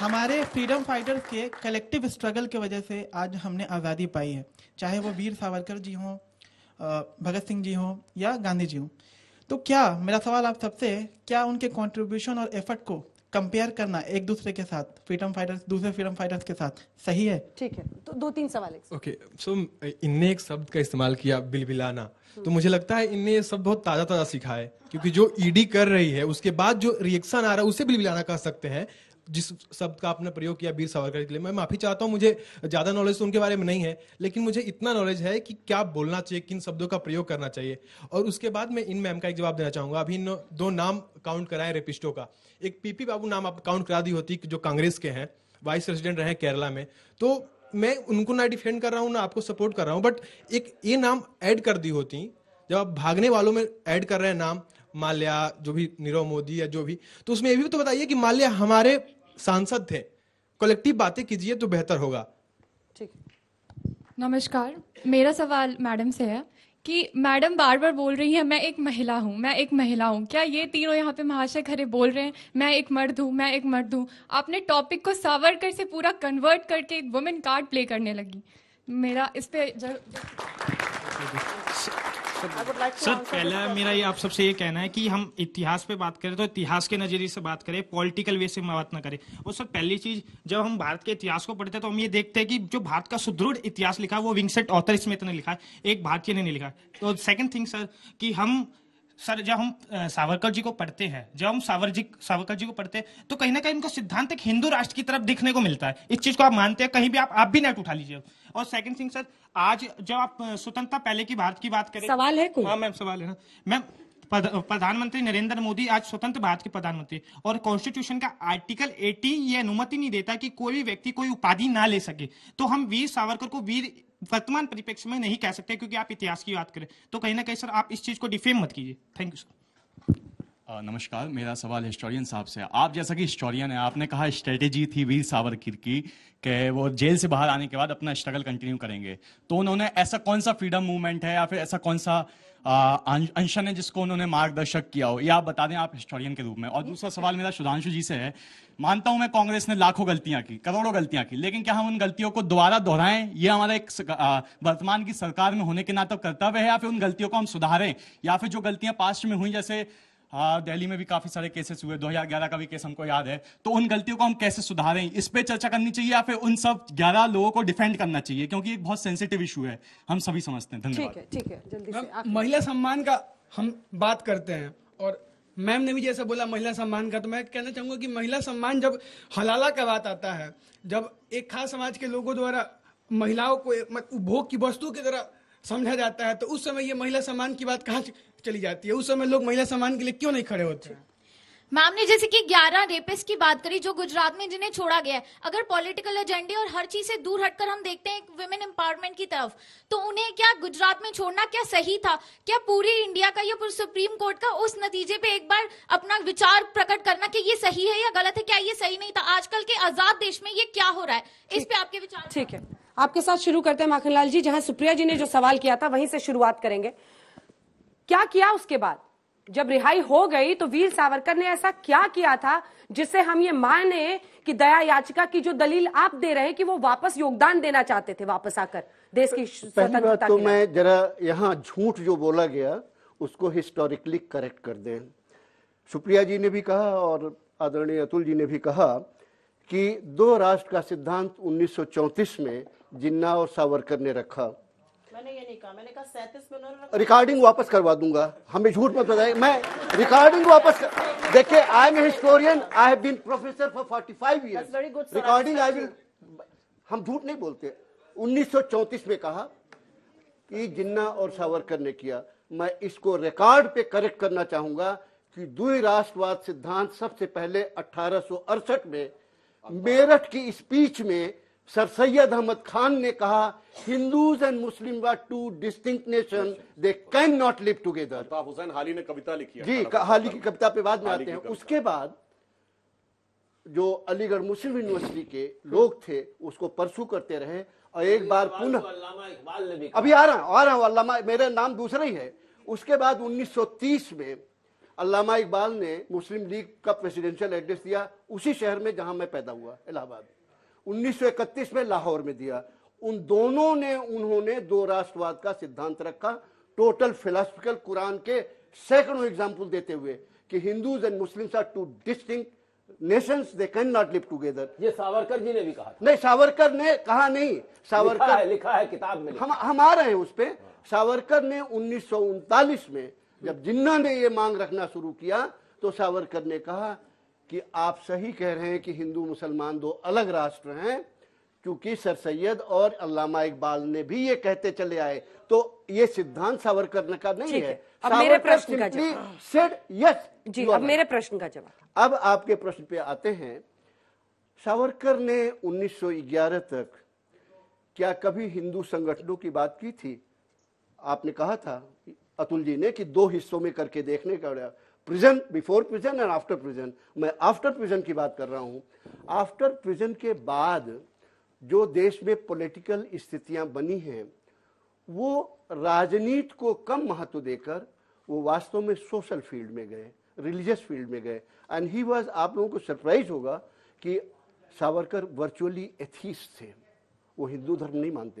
हमारे freedom fighters के collective struggle की वजह से आज हमने आज़ादी पाई है चाहे वो वीर सावरकर जी हों भगत सिंह जी हों या गांधी जी हों तो क्या मेरा सवाल आप सबसे है क्या उनके कॉन्ट्रीब्यूशन और एफर्ट को कंपेयर करना एक दूसरे के साथ फ्रीडम फाइटर्स दूसरे फ्रीडम फाइटर्स के साथ सही है ठीक है तो दो तीन सवाल ओके सो इनने एक शब्द का इस्तेमाल किया बिलबिलाना तो मुझे लगता है इनने ये सब बहुत ताज़ा ताज़ा सीखा है क्योंकि जो ईडी e कर रही है उसके बाद जो रिएक्शन आ रहा है उसे बिलबिलाना कह सकते हैं जिस शब्द का आपने प्रयोग किया वीर सावरकर के लिए मैं माफी चाहता हूँ मुझे ज्यादा नॉलेज तो उनके बारे में नहीं है लेकिन मुझे इतना नॉलेज है कि क्या बोलना चाहिए किन शब्दों का प्रयोग करना चाहिए और उसके बाद मैं इन मैम का एक जवाब देना चाहूंगा अभी इन दो नाम काउंट कराए रेपिस्टो का एक पीपी बाबू नाम आप काउंट करा दी होती जो कांग्रेस के हैं वाइस प्रेसिडेंट रहे केरला में तो मैं उनको ना डिफेंड कर रहा हूँ ना आपको सपोर्ट कर रहा हूँ बट एक ये नाम ऐड कर दी होती जब आप भागने वालों में ऐड कर रहे हैं नाम माल्या जो भी नीरव मोदी या जो भी तो उसमें ये भी तो बताइए कि माल्या हमारे सांसद थे कलेक्टिव बातें कीजिए तो बेहतर होगा ठीक नमस्कार मेरा सवाल मैडम से है कि मैडम बार बार बोल रही हैं मैं एक महिला हूँ मैं एक महिला हूँ क्या ये तीनों यहाँ पे महाशय खरे बोल रहे हैं मैं एक मर्द हूँ मैं एक मर्द हूँ आपने टॉपिक को सावरकर से पूरा कन्वर्ट करके एक वुमेन कार्ड प्ले करने लगी मेरा इस पे जर... सर पहला मेरा ये आप सबसे ये कहना है कि हम इतिहास पे बात करें तो इतिहास के नजरिए से बात करें पॉलिटिकल वे से बात ना करें और सर पहली चीज जब हम भारत के इतिहास को पढ़ते हैं तो हम ये देखते हैं कि जो भारत का सुदृढ़ इतिहास लिखा है वो विंगसेट ऑथर स्मिथ ने लिखा है एक भारतीय ने नहीं लिखा तो सेकंड थिंग सर कि हम सर जब हम सावरकर जी को पढ़ते हैं जब हम सावर जी सावरकर जी को पढ़ते हैं तो कहीं ना कहीं इनका सिद्धांत एक हिंदू राष्ट्र की तरफ दिखने को मिलता है इस चीज को आप मानते हैं कहीं भी आप आप भी नेट उठा लीजिए और सेकंड थिंग सर आज जब आप स्वतंत्रता पहले की भारत की बात करें सवाल है कोई हाँ मैम सवाल है ना मैम प्रधानमंत्री नरेंद्र मोदी आज स्वतंत्र भारत के प्रधानमंत्री और कॉन्स्टिट्यूशन का आर्टिकल 80 ये अनुमति नहीं देता कि कोई भी व्यक्ति कोई उपाधि ना ले सके तो हम वीर सावरकर को वीर वर्तमान परिप्रेक्ष्य में नहीं कह सकते क्योंकि आप इतिहास की बात करें तो कहीं ना कहीं सर आप इस चीज को डिफेम मत कीजिए थैंक यू सर नमस्कार मेरा सवाल हिस्टोरियन साहब से आप जैसा कि हिस्टोरियन है आपने कहा स्ट्रेटेजी थी वीर सावरकर की कि वो जेल से बाहर आने के बाद अपना स्ट्रगल कंटिन्यू करेंगे तो उन्होंने ऐसा कौन सा फ्रीडम मूवमेंट है या फिर ऐसा कौन सा अंशन है जिसको उन्होंने मार्गदर्शक किया हो या आप बता दें आप हिस्टोरियन के रूप में और दूसरा सवाल मेरा सुधांशु जी से है मानता हूं मैं कांग्रेस ने लाखों गलतियां की करोड़ों गलतियां की लेकिन क्या हम उन गलतियों को दोबारा दोहराएं ये हमारा एक वर्तमान की सरकार में होने के नाते कर्तव्य है या फिर उन गलतियों को हम सुधारें या फिर जो गलतियां पास्ट में हुई जैसे हाँ दिल्ली में भी काफी सारे केसेस हुए 2011 का भी केस हमको याद है तो उन गलतियों को हम कैसे सुधारें इस पर चर्चा करनी चाहिए या फिर उन सब 11 लोगों को डिफेंड करना चाहिए क्योंकि एक बहुत सेंसिटिव इशू है हम सभी समझते हैं धन्यवाद ठीक है ठीक है जल्दी से महिला सम्मान का हम बात करते हैं और मैम ने भी जैसा बोला महिला सम्मान का तो मैं कहना चाहूंगा कि महिला सम्मान जब हलाला का बात आता है जब एक खास समाज के लोगों द्वारा महिलाओं को उपभोग की वस्तु की तरह समझा जाता है तो उस समय ये महिला सम्मान की बात कहाँ चली जाती है उस समय लोग महिला सम्मान के लिए क्यों नहीं खड़े होते हैं मैम ने जैसे कि 11 रेपिस्ट की बात करी जो गुजरात में जिन्हें छोड़ा गया है अगर पॉलिटिकल एजेंडे और हर चीज से दूर हटकर हम देखते हैं वुमेन एम्पावरमेंट की तरफ तो उन्हें क्या गुजरात में छोड़ना क्या सही था क्या पूरी इंडिया का या पूरे सुप्रीम कोर्ट का उस नतीजे पे एक बार अपना विचार प्रकट करना कि ये सही है या गलत है क्या ये सही नहीं था आजकल के आजाद देश में ये क्या हो रहा है इस पे आपके विचार ठीक है आपके साथ शुरू करते हैं माखनलाल जी जहाँ सुप्रिया जी ने जो सवाल किया था वहीं से शुरुआत करेंगे क्या किया उसके बाद जब रिहाई हो गई तो वीर सावरकर ने ऐसा क्या किया था जिससे हम ये माने कि दया याचिका की जो दलील आप दे रहे हैं कि वो वापस योगदान देना चाहते थे वापस आकर देश की पहली बात तो मैं जरा यहाँ झूठ जो बोला गया उसको हिस्टोरिकली करेक्ट कर दें सुप्रिया जी ने भी कहा और आदरणीय अतुल जी ने भी कहा कि दो राष्ट्र का सिद्धांत 1934 में जिन्ना और सावरकर ने रखा रिकॉर्डिंग वापस करवा दूंगा हमें झूठ मत बताए मैं रिकॉर्डिंग वापस कर... देखिए I am historian I have been professor for 45 years recording I will हम झूठ नहीं बोलते 1934 में कहा कि जिन्ना और सावरकर ने किया मैं इसको रिकॉर्ड पे करेक्ट करना चाहूंगा कि दुई राष्ट्रवाद सिद्धांत सबसे पहले अठारह में मेरठ की स्पीच में सर सैयद अहमद खान ने कहा Hindus and Muslim are two distinct nation they can not live Altaf तो हुसैन हाली ने कविता लिखी है जी हाली की कविता पे बाद में आते हैं उसके बाद जो अलीगढ़ मुस्लिम यूनिवर्सिटी के लोग थे उसको परसू करते रहे और एक बार पुनः अभी आ रहा आ रहा हूँ अल्लामा मेरा नाम दूसरा ही है उसके बाद 1930 में अल्लामा इकबाल ने मुस्लिम लीग का प्रेसिडेंशियल एड्रेस दिया उसी शहर में जहां मैं पैदा हुआ इलाहाबाद 1931 में लाहौर में दिया उन दोनों ने उन्होंने दो राष्ट्रवाद का सिद्धांत रखा टोटल फिलोसफिकल कुरान के सैकड़ों एग्जाम्पल देते हुए कि Hindus and Muslims are two distinct nations they can not live together ये सावरकर जी ने भी कहा नहीं सावरकर ने कहा नहीं सावरकर लिखा है, लिखा है किताब में हम हम आ रहे हैं उस पर सावरकर ने उन्नीस में जब जिन्ना ने ये मांग रखना शुरू किया तो सावरकर ने कहा कि आप सही कह रहे हैं कि हिंदू मुसलमान दो अलग राष्ट्र हैं क्योंकि सर सैयद और अल्लामा इकबाल ने भी ये कहते चले आए तो ये सिद्धांत सावरकर का नहीं है अब मेरे प्रश्न का जवाब यस हाँ। जी अब मेरे प्रश्न का जवाब अब आपके प्रश्न पे आते हैं सावरकर ने 1911 तक क्या कभी हिंदू संगठनों की बात की थी आपने कहा था अतुल जी ने कि दो हिस्सों में करके देखने का prison before prison and after prison मैं आफ्टर प्रिजन की बात कर रहा हूँ आफ्टर प्रिजन के बाद जो देश में पॉलिटिकल स्थितियां बनी हैं वो राजनीति को कम महत्व देकर वो वास्तव में सोशल फील्ड में गए रिलीजियस फील्ड में गए एंड ही वाज आप लोगों को सरप्राइज होगा कि सावरकर वर्चुअली एथीस्ट थे वो हिंदू धर्म नहीं मानते थे